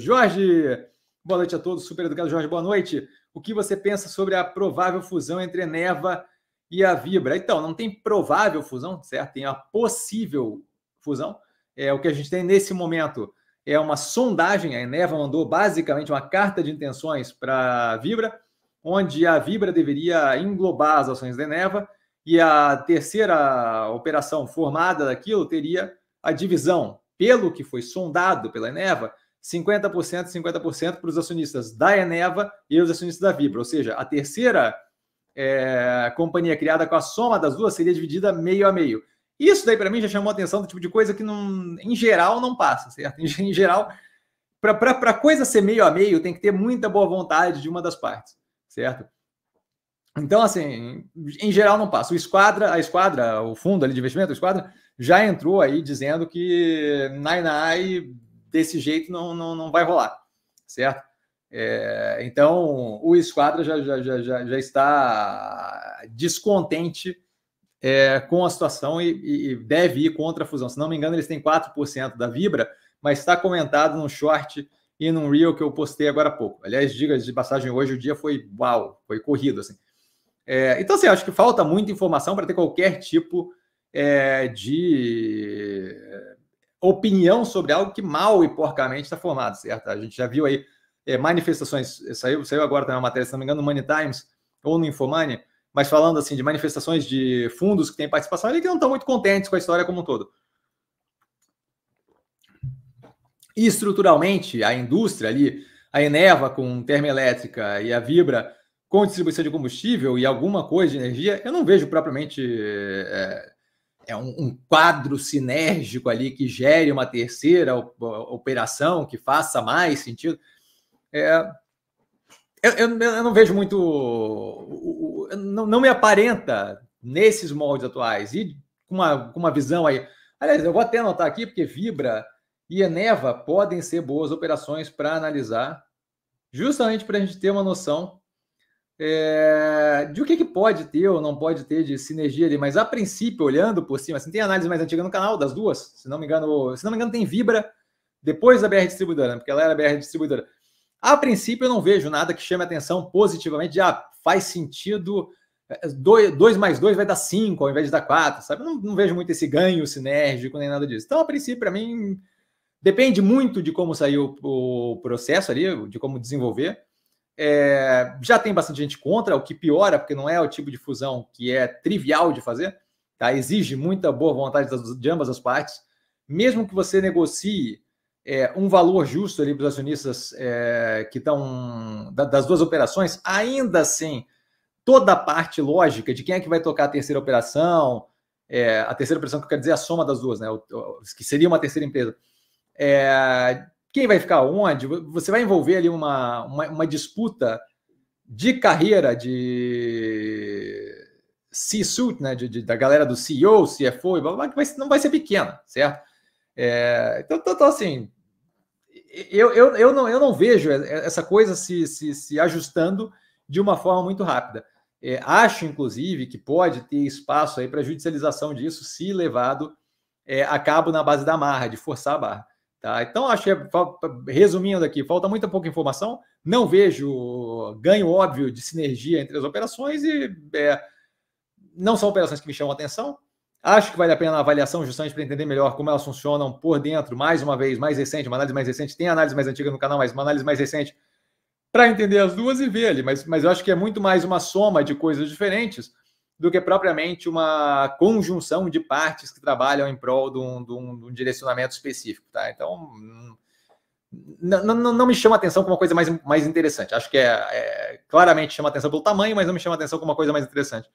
Jorge, boa noite a todos. Super educado, Jorge, boa noite. O que você pensa sobre a provável fusão entre a Neva e a Vibra? Então, não tem provável fusão, certo? Tem a possível fusão. É o que a gente tem nesse momento é uma sondagem. A Neva mandou basicamente uma carta de intenções para a Vibra, onde a Vibra deveria englobar as ações da Neva e a terceira operação formada daquilo teria a divisão, pelo que foi sondado pela Neva 50%, 50% para os acionistas da Eneva e os acionistas da Vibra. Ou seja, a terceira é, companhia criada com a soma das duas seria dividida meio a meio. Isso daí, para mim, já chamou atenção do tipo de coisa que, não, em geral, não passa, certo? Em, em geral, para coisa ser meio a meio, tem que ter muita boa vontade de uma das partes, certo? Então, assim, em geral não passa. O esquadra, a esquadra, o fundo ali de investimento, o esquadra, já entrou aí dizendo que Nai Nai desse jeito não, não, não vai rolar, certo? É, então, o Esquadra já, já, já, já está descontente é, com a situação e, e, deve ir contra a fusão. Se não me engano, eles têm 4% da Vibra, mas está comentado no short e num reel que eu postei agora há pouco. Aliás, diga de passagem, hoje o dia foi uau, foi corrido. Assim. É, então, assim, acho que falta muita informação para ter qualquer tipo é, de opinião sobre algo que mal e porcamente está formado, certo? A gente já viu aí é, manifestações, saiu, saiu agora também uma matéria, se não me engano, no Money Times ou no Infomoney, mas falando assim de manifestações de fundos que têm participação ali que não estão muito contentes com a história como um todo. E estruturalmente, a indústria ali, a Eneva com termoelétrica e a Vibra com distribuição de combustível e alguma coisa de energia, eu não vejo propriamente é, é um, um, quadro sinérgico ali que gere uma terceira operação que faça mais sentido. É, eu, eu, eu, não vejo muito. Não, não, me aparenta nesses moldes atuais e com uma, com uma visão aí. Aliás, eu vou até anotar aqui, porque Vibra e Eneva podem ser boas operações para analisar, justamente para a gente ter uma noção é, de o que, que pode ter ou não pode ter de sinergia ali, mas a princípio, olhando por cima, assim, tem análise mais antiga no canal das duas, se não me engano, se não me engano, tem Vibra depois da BR distribuidora, né? porque ela era BR distribuidora. A princípio, eu não vejo nada que chame atenção positivamente de ah, faz sentido. 2 é, mais 2 vai dar 5 ao invés de dar 4, sabe? Não, não vejo muito esse ganho sinérgico nem nada disso. Então, a princípio, para mim, depende muito de como saiu o processo ali, de como desenvolver. É, já tem bastante gente contra, o que piora, porque não é o tipo de fusão que é trivial de fazer, tá? exige muita boa vontade de ambas as partes. Mesmo que você negocie é, um valor justo ali para os acionistas é, que estão da, das duas operações, ainda assim, toda a parte lógica de quem é que vai tocar a terceira operação, é, a terceira operação que eu quero dizer é a soma das duas, né? O, o, que seria uma terceira empresa. É, quem vai ficar onde, você vai envolver ali uma, uma, uma disputa de carreira de C-suit, né, de, de, da galera do CEO, CFO, e blá, blá, que vai, não vai ser pequena, certo? É, então, então, então assim, eu, eu, eu, não, eu não vejo essa coisa se, se, se ajustando de uma forma muito rápida. É, acho, inclusive, que pode ter espaço aí para judicialização disso se levado é, a cabo na base da marra, de forçar a barra. Tá? Então, acho que, é resumindo aqui, falta muita pouca informação, não vejo ganho óbvio de sinergia entre as operações e é, não são operações que me chamam atenção. Acho que vale a pena a avaliação justamente para entender melhor como elas funcionam por dentro, mais uma vez, mais recente, uma análise mais recente. Tem análise mais antiga no canal, mas uma análise mais recente para entender as duas e ver ali. Mas, mas eu acho que é muito mais uma soma de coisas diferentes do que propriamente uma conjunção de partes que trabalham em prol de um, de um, de um direcionamento específico. Tá? Então, não, não, não, me chama atenção como uma coisa mais, mais interessante. Acho que é, é, claramente chama atenção pelo tamanho, mas não me chama atenção como uma coisa mais interessante.